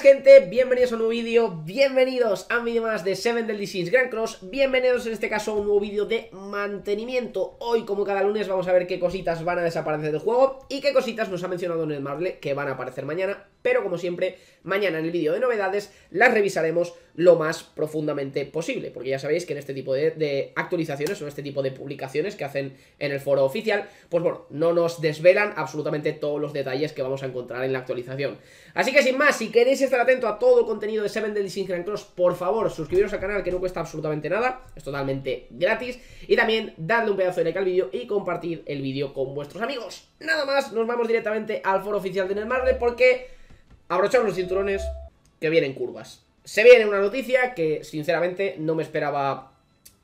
gente, bienvenidos a un nuevo vídeo, bienvenidos a mí más de Seven del Sins Grand Cross Bienvenidos en este caso a un nuevo vídeo de mantenimiento Hoy como cada lunes vamos a ver qué cositas van a desaparecer del juego Y qué cositas nos ha mencionado en el Marble que van a aparecer mañana pero como siempre, mañana en el vídeo de novedades las revisaremos lo más profundamente posible, porque ya sabéis que en este tipo de, actualizaciones o en este tipo de publicaciones que hacen en el foro oficial, pues bueno, no nos desvelan absolutamente todos los detalles que vamos a encontrar en la actualización. Así que sin más, si queréis estar atento a todo el contenido de Seven Deadly Sin Cross, por favor, suscribiros al canal que no cuesta absolutamente nada, es totalmente gratis, y también dadle un pedazo de like al vídeo y compartir el vídeo con vuestros amigos nada más, nos vamos directamente al foro oficial de Netmarble porque abrochamos los cinturones que vienen curvas. Se viene una noticia que, sinceramente, no me esperaba...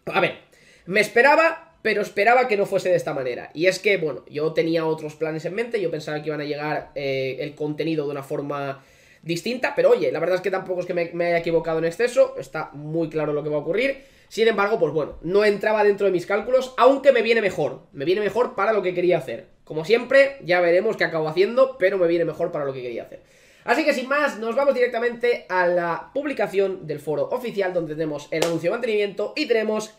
A ver, me esperaba, pero esperaba que no fuese de esta manera. Y es que, bueno, yo tenía otros planes en mente, yo pensaba que iban a llegar eh, el contenido de una forma distinta, pero oye, la verdad es que tampoco es que me, haya equivocado en exceso, está muy claro lo que va a ocurrir. Sin embargo, pues bueno, no entraba dentro de mis cálculos, aunque me viene mejor. Me viene mejor para lo que quería hacer. Como siempre, ya veremos qué acabo haciendo, pero me viene mejor para lo que quería hacer. Así que sin más, nos vamos directamente a la publicación del foro oficial donde tenemos el anuncio de mantenimiento y tenemos,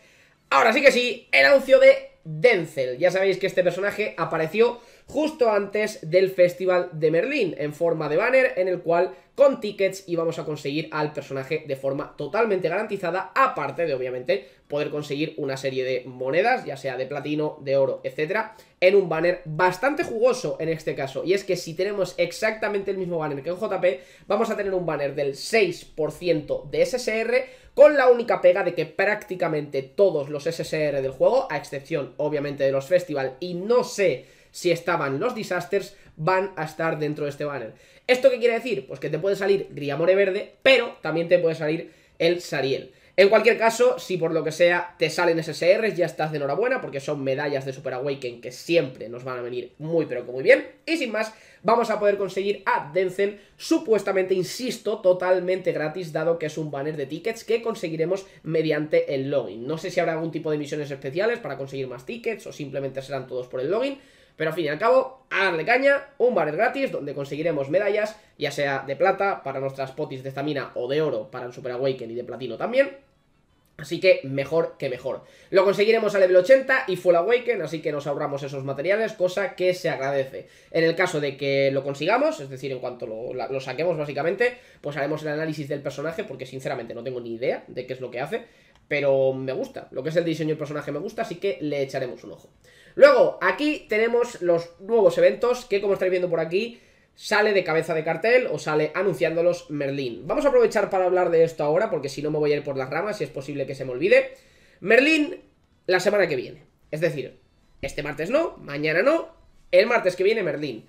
ahora sí que sí, el anuncio de Denzel. Ya sabéis que este personaje apareció justo antes del Festival de Merlín, en forma de banner, en el cual con tickets íbamos a conseguir al personaje de forma totalmente garantizada, aparte de obviamente poder conseguir una serie de monedas, ya sea de platino, de oro, etcétera, en un banner bastante jugoso en este caso. Y es que si tenemos exactamente el mismo banner que en JP, vamos a tener un banner del 6% de SSR, con la única pega de que prácticamente todos los SSR del juego, a excepción obviamente de los festival, y no sé si estaban los disasters, van a estar dentro de este banner. ¿Esto qué quiere decir? Pues que te puede salir Griamore verde, pero también te puede salir el Sariel. En cualquier caso, si por lo que sea te salen SSRs, ya estás de enhorabuena porque son medallas de Super Awaken que siempre nos van a venir muy pero que muy bien. Y sin más, vamos a poder conseguir a Denzel, supuestamente, insisto, totalmente gratis, dado que es un banner de tickets que conseguiremos mediante el login. No sé si habrá algún tipo de misiones especiales para conseguir más tickets o simplemente serán todos por el login, pero al fin y al cabo, a darle caña, un es gratis donde conseguiremos medallas, ya sea de plata para nuestras potis de estamina o de oro para el Super Awaken y de platino también. Así que mejor que mejor. Lo conseguiremos a level 80 y Full Awaken, así que nos ahorramos esos materiales, cosa que se agradece. En el caso de que lo consigamos, es decir, en cuanto lo, lo, saquemos básicamente, pues haremos el análisis del personaje, porque sinceramente no tengo ni idea de qué es lo que hace, pero me gusta. Lo que es el diseño del personaje me gusta, así que le echaremos un ojo. Luego, aquí tenemos los nuevos eventos que, como estáis viendo por aquí, sale de cabeza de cartel o sale anunciándolos Merlín. Vamos a aprovechar para hablar de esto ahora, porque si no me voy a ir por las ramas y es posible que se me olvide. Merlín, la semana que viene. Es decir, este martes no, mañana no, el martes que viene Merlín.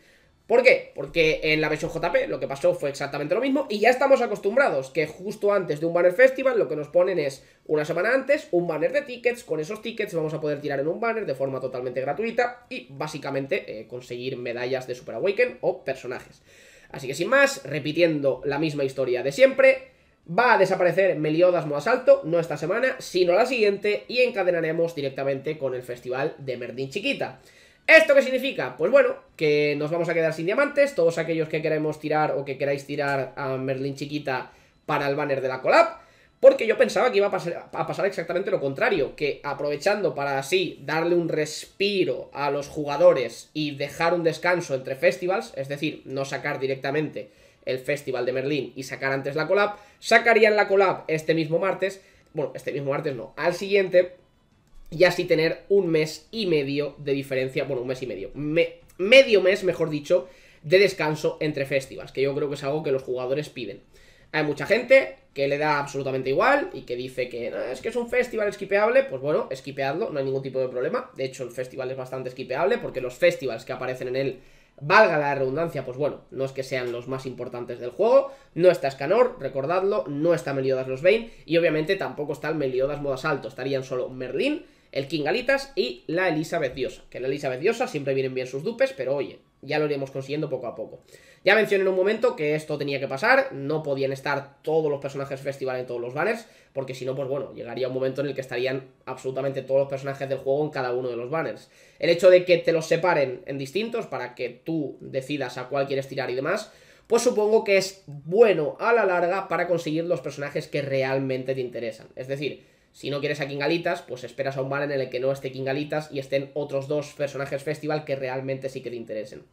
¿Por qué? Porque en la versión JP lo que pasó fue exactamente lo mismo y ya estamos acostumbrados que justo antes de un banner festival lo que nos ponen es una semana antes un banner de tickets, con esos tickets vamos a poder tirar en un banner de forma totalmente gratuita y básicamente eh, conseguir medallas de Super Awaken o personajes. Así que sin más, repitiendo la misma historia de siempre, Va a desaparecer Meliodas no Asalto, no esta semana, sino la siguiente, y encadenaremos directamente con el festival de Merdín Chiquita. ¿Esto qué significa? Pues bueno, que nos vamos a quedar sin diamantes, todos aquellos que queremos tirar o que queráis tirar a Merlin chiquita para el banner de la collab, porque yo pensaba que iba a pasar, a pasar exactamente lo contrario, que aprovechando para así darle un respiro a los jugadores y dejar un descanso entre festivals, es decir, no sacar directamente el festival de Merlín y sacar antes la collab, sacarían la collab este mismo martes, bueno, este mismo martes no, al siguiente y así tener un mes y medio de diferencia, bueno, un mes y medio, medio mes, mejor dicho, de descanso entre festivals, que yo creo que es algo que los jugadores piden. Hay mucha gente que le da absolutamente igual y que dice que es que es un festival esquipeable, pues bueno, esquipeadlo, no hay ningún tipo de problema. De hecho, el festival es bastante esquipeable porque los festivals que aparecen en él, valga la redundancia, pues bueno, no es que sean los más importantes del juego. No está Escanor, recordadlo, no está Meliodas los Vein y obviamente tampoco está el Meliodas Modas Alto, estarían solo Merlín el King Alitas y la Elizabeth Diosa. Que la Elizabeth Diosa siempre vienen bien sus dupes, pero oye, ya lo iremos consiguiendo poco a poco. Ya mencioné en un momento que esto tenía que pasar, no podían estar todos los personajes festival en todos los banners, porque si no, pues bueno, llegaría un momento en el que estarían absolutamente todos los personajes del juego en cada uno de los banners. El hecho de que te los separen en distintos para que tú decidas a cuál quieres tirar y demás, pues supongo que es bueno a la larga para conseguir los personajes que realmente te interesan. Es decir, si no quieres a Kingalitas, pues esperas a un bar en el que no esté Kingalitas y estén otros dos personajes festival que realmente sí que te interesen.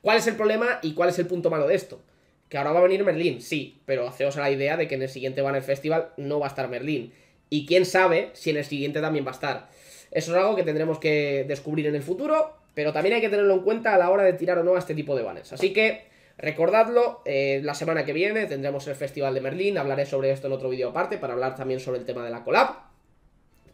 ¿Cuál es el problema y cuál es el punto malo de esto? Que ahora va a venir Merlín, sí, pero haceos a la idea de que en el siguiente Banner Festival no va a estar Merlín. Y quién sabe si en el siguiente también va a estar. Eso es algo que tendremos que descubrir en el futuro, pero también hay que tenerlo en cuenta a la hora de tirar o no a este tipo de banners. Así que recordadlo, eh, la semana que viene tendremos el Festival de Merlín, hablaré sobre esto en otro vídeo aparte para hablar también sobre el tema de la collab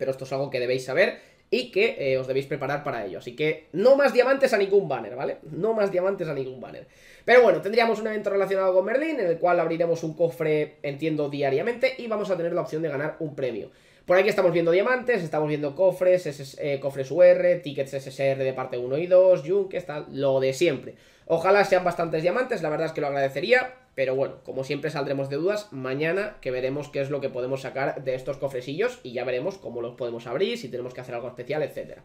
pero esto es algo que debéis saber y que eh, os debéis preparar para ello. Así que no más diamantes a ningún banner, ¿vale? No más diamantes a ningún banner. Pero bueno, tendríamos un evento relacionado con Merlin en el cual abriremos un cofre, entiendo, diariamente, y vamos a tener la opción de ganar un premio. Por aquí estamos viendo diamantes, estamos viendo cofres, eh, cofres UR, tickets SSR de parte 1 y 2, que está lo de siempre. Ojalá sean bastantes diamantes, la verdad es que lo agradecería, pero bueno, como siempre saldremos de dudas mañana que veremos qué es lo que podemos sacar de estos cofresillos y ya veremos cómo los podemos abrir, si tenemos que hacer algo especial, etcétera.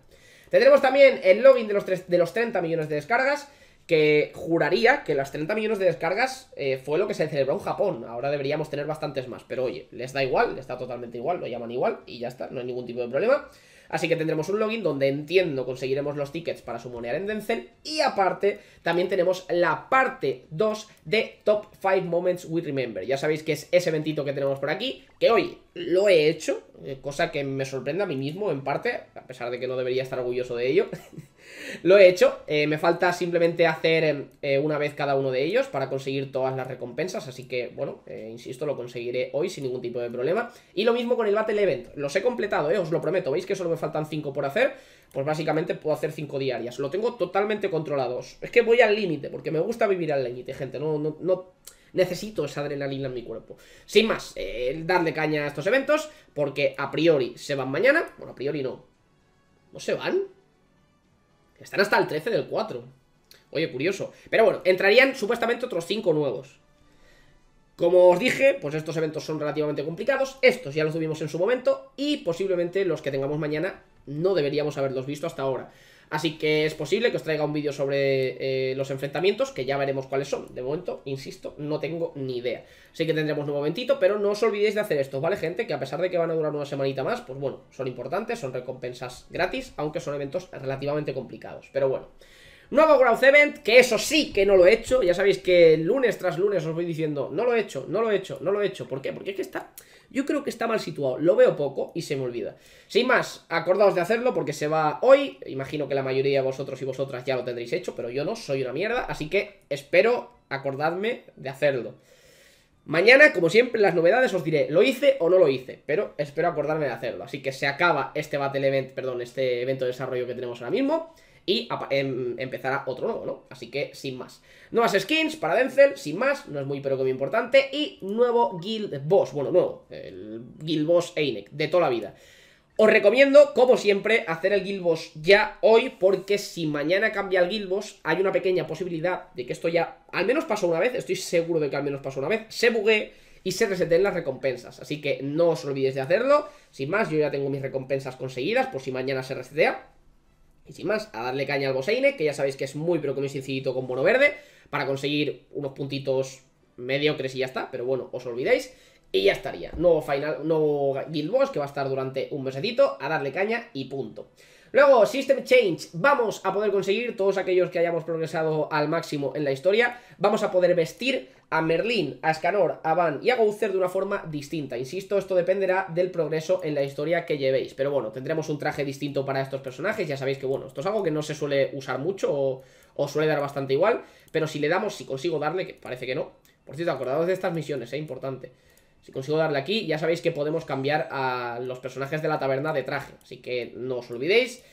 Tendremos también el login de los, de los 30 millones de descargas, que juraría que las 30 millones de descargas eh, fue lo que se celebró en Japón. Ahora deberíamos tener bastantes más, pero oye, les da igual, les da totalmente igual, lo llaman igual y ya está, no hay ningún tipo de problema. Así que tendremos un login donde entiendo conseguiremos los tickets para sumonear en Denzel y aparte también tenemos la parte 2 de Top 5 Moments We Remember. Ya sabéis que es ese eventito que tenemos por aquí, que hoy lo he hecho, eh, cosa que me sorprende a mí mismo en parte, a pesar de que no debería estar orgulloso de ello. Lo he hecho, eh, me falta simplemente hacer em, eh, una vez cada uno de ellos para conseguir todas las recompensas, así que, bueno, eh, insisto, lo conseguiré hoy sin ningún tipo de problema. Y lo mismo con el Battle Event, los he completado, os lo prometo, veis que solo me faltan 5 por hacer, pues básicamente puedo hacer 5 diarias, lo tengo totalmente controlado. Es que voy al límite, porque me gusta vivir al límite, gente, no... no, necesito esa adrenalina en mi cuerpo. Sin más, darle caña a estos eventos, porque a priori se van mañana. Bueno, a priori no. ¿No se van? Están hasta el 13 del 4. Oye, curioso. Pero bueno, entrarían supuestamente otros 5 nuevos. Como os dije, pues estos eventos son relativamente complicados. Estos ya los tuvimos en su momento. Y posiblemente los que tengamos mañana no deberíamos haberlos visto hasta ahora. Así que es posible que os traiga un vídeo sobre eh, los enfrentamientos, que ya veremos cuáles son. De momento, insisto, no tengo ni idea. Así que tendremos un momentito, pero no os olvidéis de hacer esto, ¿vale, gente? Que a pesar de que van a durar una semanita más, pues bueno, son importantes, son recompensas gratis, aunque son eventos relativamente complicados. Pero bueno... Nuevo Growth Event, que eso sí que no lo he hecho. Ya sabéis que lunes tras lunes os voy diciendo, no lo he hecho, no lo he hecho, no lo he hecho. ¿Por qué? Porque es que está... Yo creo que está mal situado, lo veo poco y se me olvida. Sin más, acordaos de hacerlo porque se va hoy. Imagino que la mayoría de vosotros y vosotras ya lo tendréis hecho, pero yo no, soy una mierda. Así que espero acordadme de hacerlo. Mañana, como siempre, las novedades os diré, ¿lo hice o no lo hice? Pero espero acordarme de hacerlo. Así que se acaba este Battle Event, perdón, este evento de desarrollo que tenemos ahora mismo. Y em, empezará otro nuevo, ¿no? Así que sin más. Nuevas skins para Denzel, sin más, no es muy pero que muy importante. Y nuevo Guild Boss, bueno, nuevo, el Guild Boss Einek, de toda la vida. Os recomiendo, como siempre, hacer el Guild Boss ya hoy, porque si mañana cambia el Guild hay una pequeña posibilidad de que esto ya, al menos pasó una vez, estoy seguro de que al menos pasó una vez, se bugue y se reseten las recompensas. Así que no os olvidéis de hacerlo. Sin más, yo ya tengo mis recompensas conseguidas, por si mañana se resetea. Y sin más, a darle caña al Boseine, que ya sabéis que es muy, pero que muy sencillito con Bono verde, para conseguir unos puntitos mediocres y ya está, pero bueno, os olvidéis. Y ya estaría. Nuevo, final, nuevo Guild Boss que va a estar durante un mesecito. A darle caña y punto. Luego, System Change. Vamos a poder conseguir todos aquellos que hayamos progresado al máximo en la historia. Vamos a poder vestir a Merlin, a Scanor, a Van y a Gouther de una forma distinta. Insisto, esto dependerá del progreso en la historia que llevéis. Pero bueno, tendremos un traje distinto para estos personajes. Ya sabéis que, bueno, esto es algo que no se suele usar mucho o, suele dar bastante igual. Pero si le damos, si consigo darle, que parece que no. Por cierto, acordados de estas misiones, es eh, importante. Si consigo darle aquí, ya sabéis que podemos cambiar a los personajes de la taberna de traje. Así que no os olvidéis.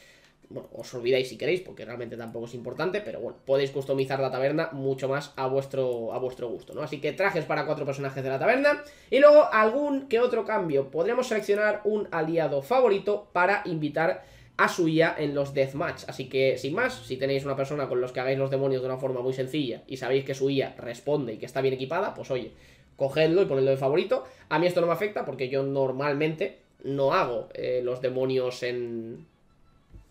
Bueno, os olvidáis si queréis, porque realmente tampoco es importante, pero bueno, podéis customizar la taberna mucho más a vuestro, a vuestro gusto, ¿no? Así que trajes para cuatro personajes de la taberna, y luego algún que otro cambio. Podremos seleccionar un aliado favorito para invitar a su en los deathmatch. Así que, sin más, si tenéis una persona con los que hagáis los demonios de una forma muy sencilla y sabéis que su responde y que está bien equipada, pues oye, cogerlo y ponerlo de favorito. A mí esto no me afecta porque yo normalmente no hago eh, los demonios en,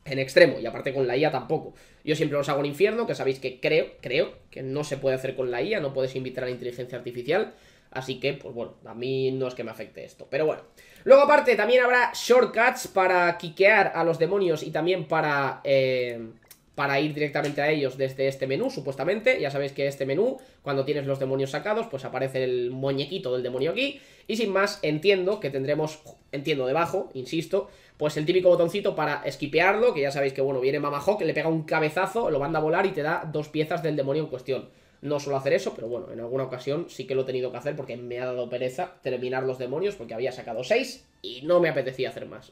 extremo y aparte con la IA tampoco. Yo siempre los hago en infierno, que sabéis que creo, creo que no se puede hacer con la IA, no puedes invitar a la inteligencia artificial. Así que, pues bueno, a mí no es que me afecte esto. Pero bueno. Luego, aparte, también habrá shortcuts para quiquear a los demonios y también para... Eh, para ir directamente a ellos desde este menú, supuestamente. Ya sabéis que este menú, cuando tienes los demonios sacados, pues aparece el muñequito del demonio aquí. Y sin más, entiendo que tendremos, entiendo debajo, insisto, pues el típico botoncito para esquipearlo, que ya sabéis que, bueno, viene que le pega un cabezazo, lo manda a volar y te da dos piezas del demonio en cuestión. No suelo hacer eso, pero bueno, en alguna ocasión sí que lo he tenido que hacer porque me ha dado pereza terminar los demonios porque había sacado seis y no me apetecía hacer más.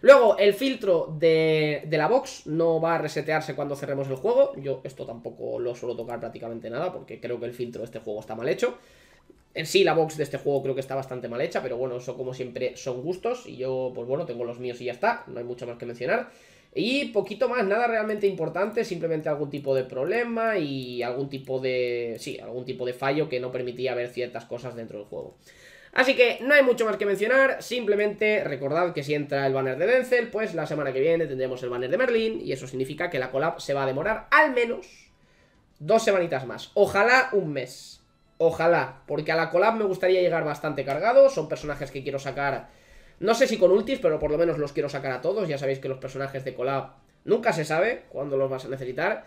Luego, el filtro de, la box no va a resetearse cuando cerremos el juego. Yo esto tampoco lo suelo tocar prácticamente nada porque creo que el filtro de este juego está mal hecho. En sí, la box de este juego creo que está bastante mal hecha, pero bueno, eso como siempre son gustos y yo, pues bueno, tengo los míos y ya está, no hay mucho más que mencionar. Y poquito más, nada realmente importante, simplemente algún tipo de problema y algún tipo de... sí, algún tipo de fallo que no permitía ver ciertas cosas dentro del juego. Así que no hay mucho más que mencionar, simplemente recordad que si entra el banner de Denzel, pues la semana que viene tendremos el banner de Merlin y eso significa que la collab se va a demorar al menos dos semanitas más, ojalá un mes, ojalá, porque a la collab me gustaría llegar bastante cargado, son personajes que quiero sacar, no sé si con ultis, pero por lo menos los quiero sacar a todos, ya sabéis que los personajes de collab nunca se sabe cuándo los vas a necesitar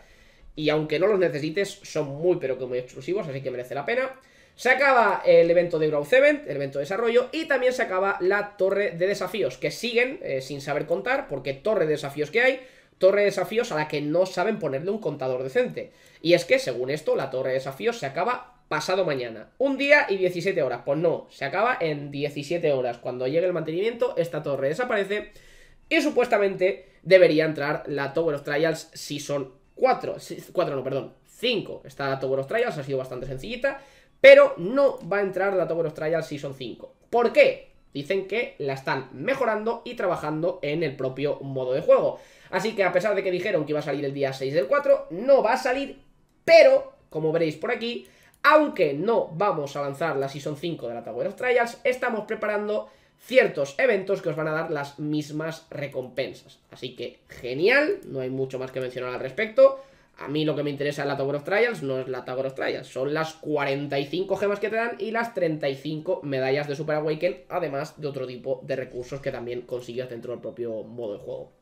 y aunque no los necesites son muy pero que muy exclusivos, así que merece la pena. Se acaba el evento de Growth Event, el evento de desarrollo, y también se acaba la torre de desafíos, que siguen eh, sin saber contar, porque torre de desafíos que hay, torre de desafíos a la que no saben ponerle un contador decente. Y es que, según esto, la torre de desafíos se acaba pasado mañana. Un día y 17 horas. Pues no, se acaba en 17 horas. Cuando llegue el mantenimiento, esta torre desaparece y supuestamente debería entrar la Tower of Trials son 4. 4 no, perdón, 5. Esta Tower of Trials ha sido bastante sencillita pero no va a entrar la Tower of Trials Season 5. ¿Por qué? Dicen que la están mejorando y trabajando en el propio modo de juego. Así que a pesar de que dijeron que iba a salir el día 6 del 4, no va a salir, pero, como veréis por aquí, aunque no vamos a lanzar la Season 5 de la Tower of Trials, estamos preparando ciertos eventos que os van a dar las mismas recompensas. Así que genial, no hay mucho más que mencionar al respecto. A mí lo que me interesa en la Tower of Trials, no es la Tower of Trials. Son las 45 gemas que te dan y las 35 medallas de Super Awaken, además de otro tipo de recursos que también consigues dentro del propio modo de juego.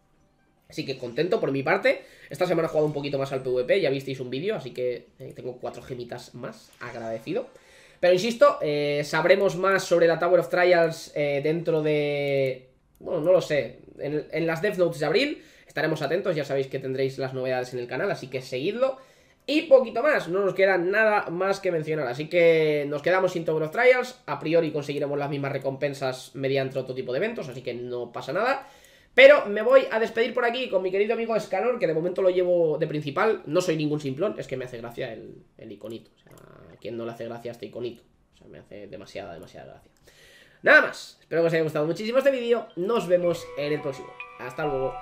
Así que contento por mi parte. Esta semana he jugado un poquito más al PvP, ya visteis un vídeo, así que eh, tengo cuatro gemitas más, agradecido. Pero insisto, eh, sabremos más sobre la Tower of Trials eh, dentro de... Bueno, no lo sé, en, en las Death Notes de abril... Estaremos atentos, ya sabéis que tendréis las novedades en el canal, así que seguidlo. Y poquito más, no nos queda nada más que mencionar, así que nos quedamos sin Tower of Trials, a priori conseguiremos las mismas recompensas mediante otro tipo de eventos, así que no pasa nada. Pero me voy a despedir por aquí con mi querido amigo Escalor, que de momento lo llevo de principal, no soy ningún simplón, es que me hace gracia el, el iconito, o sea, a quien no le hace gracia este iconito, o sea, me hace demasiada, demasiada gracia. Nada más, espero que os haya gustado muchísimo este vídeo, nos vemos en el próximo, hasta luego.